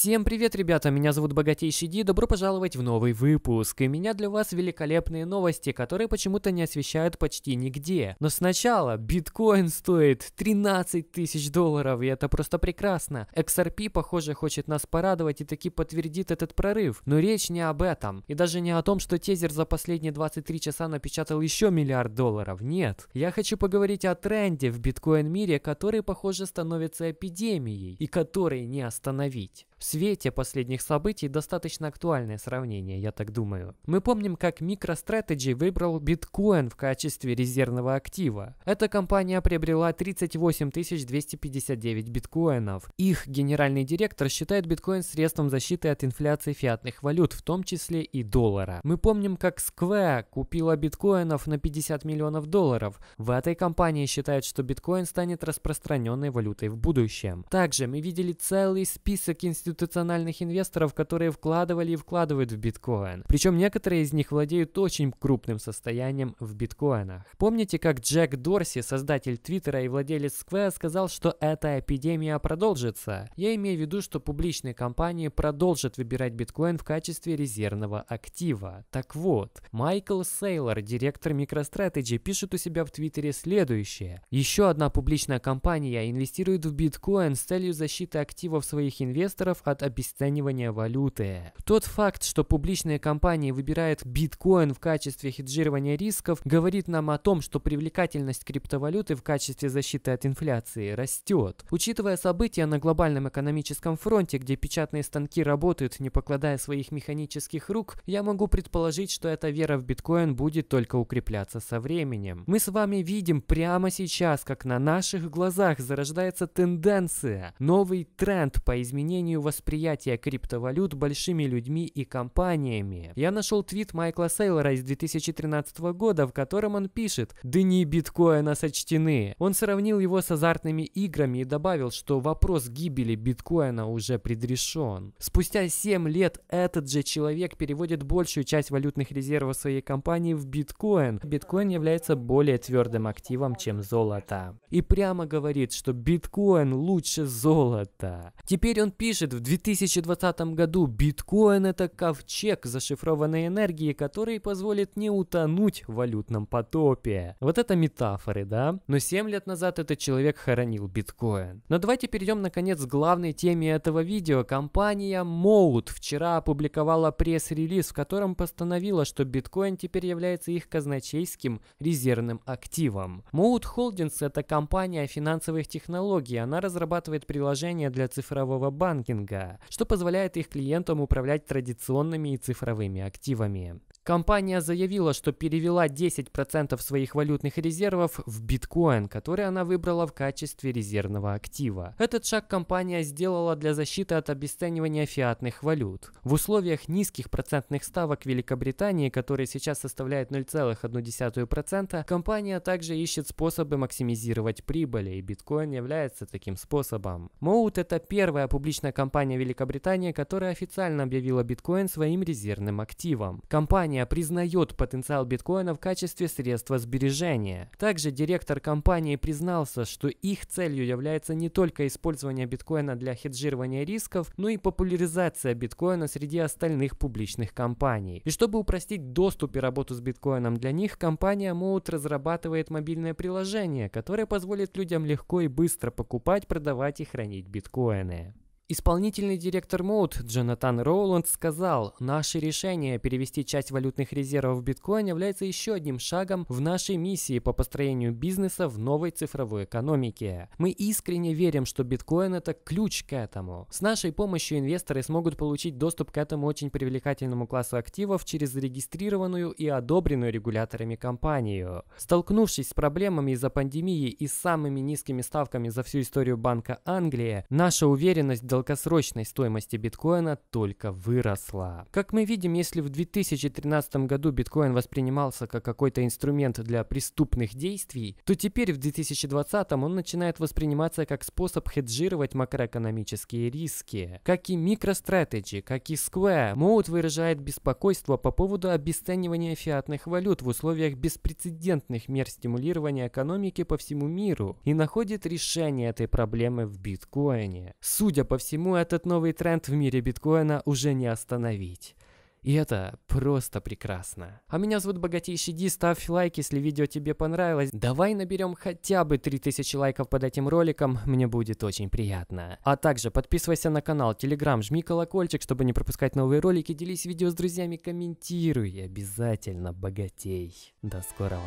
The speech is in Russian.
Всем привет, ребята! Меня зовут Богатейший Ди, добро пожаловать в новый выпуск. И меня для вас великолепные новости, которые почему-то не освещают почти нигде. Но сначала, биткоин стоит 13 тысяч долларов, и это просто прекрасно. XRP, похоже, хочет нас порадовать и таки подтвердит этот прорыв. Но речь не об этом. И даже не о том, что тезер за последние 23 часа напечатал еще миллиард долларов. Нет. Я хочу поговорить о тренде в биткоин-мире, который, похоже, становится эпидемией и который не остановить. В свете последних событий достаточно актуальное сравнение, я так думаю. Мы помним, как MicroStrategy выбрал биткоин в качестве резервного актива. Эта компания приобрела 38 259 биткоинов. Их генеральный директор считает биткоин средством защиты от инфляции фиатных валют, в том числе и доллара. Мы помним, как Square купила биткоинов на 50 миллионов долларов. В этой компании считают, что биткоин станет распространенной валютой в будущем. Также мы видели целый список институтов институциональных инвесторов, которые вкладывали и вкладывают в биткоин. Причем некоторые из них владеют очень крупным состоянием в биткоинах. Помните, как Джек Дорси, создатель Твиттера и владелец Square, сказал, что эта эпидемия продолжится? Я имею в виду, что публичные компании продолжат выбирать биткоин в качестве резервного актива. Так вот, Майкл Сейлор, директор MicroStrategy, пишет у себя в Твиттере следующее. Еще одна публичная компания инвестирует в биткоин с целью защиты активов своих инвесторов от обесценивания валюты. Тот факт, что публичные компании выбирают биткоин в качестве хеджирования рисков, говорит нам о том, что привлекательность криптовалюты в качестве защиты от инфляции растет. Учитывая события на глобальном экономическом фронте, где печатные станки работают, не покладая своих механических рук, я могу предположить, что эта вера в биткоин будет только укрепляться со временем. Мы с вами видим прямо сейчас, как на наших глазах зарождается тенденция, новый тренд по изменению восприятия криптовалют большими людьми и компаниями. Я нашел твит Майкла Сейлора из 2013 года, в котором он пишет «Дни биткоина сочтены». Он сравнил его с азартными играми и добавил, что вопрос гибели биткоина уже предрешен. Спустя 7 лет этот же человек переводит большую часть валютных резервов своей компании в биткоин. Биткоин является более твердым активом, чем золото. И прямо говорит, что биткоин лучше золота. Теперь он пишет в в 2020 году биткоин это ковчег зашифрованной энергии, который позволит не утонуть в валютном потопе. Вот это метафоры, да? Но 7 лет назад этот человек хоронил биткоин. Но давайте перейдем наконец к главной теме этого видео. Компания Moat вчера опубликовала пресс-релиз, в котором постановила, что биткоин теперь является их казначейским резервным активом. Moat Holdings это компания финансовых технологий, она разрабатывает приложения для цифрового банкинга майнинга, что позволяет их клиентам управлять традиционными и цифровыми активами. Компания заявила, что перевела 10% своих валютных резервов в биткоин, который она выбрала в качестве резервного актива. Этот шаг компания сделала для защиты от обесценивания фиатных валют. В условиях низких процентных ставок Великобритании, которые сейчас составляют 0,1%, компания также ищет способы максимизировать прибыли, и биткоин является таким способом. Моут – это первая публичная компания Великобритании, которая официально объявила биткоин своим резервным активом. Компания компания признает потенциал биткоина в качестве средства сбережения. Также директор компании признался, что их целью является не только использование биткоина для хеджирования рисков, но и популяризация биткоина среди остальных публичных компаний. И чтобы упростить доступ и работу с биткоином для них, компания Moat разрабатывает мобильное приложение, которое позволит людям легко и быстро покупать, продавать и хранить биткоины. Исполнительный директор МОУД Джонатан Роуланд сказал, «Наше решение перевести часть валютных резервов в биткоин является еще одним шагом в нашей миссии по построению бизнеса в новой цифровой экономике. Мы искренне верим, что биткоин – это ключ к этому. С нашей помощью инвесторы смогут получить доступ к этому очень привлекательному классу активов через зарегистрированную и одобренную регуляторами компанию. Столкнувшись с проблемами из-за пандемии и самыми низкими ставками за всю историю Банка Англии, наша уверенность долгосрочной стоимости биткоина только выросла. Как мы видим, если в 2013 году биткоин воспринимался как какой-то инструмент для преступных действий, то теперь в 2020 он начинает восприниматься как способ хеджировать макроэкономические риски. Как и MicroStrategy, как и Square, Moat выражает беспокойство по поводу обесценивания фиатных валют в условиях беспрецедентных мер стимулирования экономики по всему миру и находит решение этой проблемы в биткоине. Судя по всему, посему этот новый тренд в мире биткоина уже не остановить. И это просто прекрасно. А меня зовут Богатейший Ди, ставь лайк, если видео тебе понравилось. Давай наберем хотя бы 3000 лайков под этим роликом, мне будет очень приятно. А также подписывайся на канал, телеграм, жми колокольчик, чтобы не пропускать новые ролики, делись видео с друзьями, комментируй обязательно, Богатей. До скорого.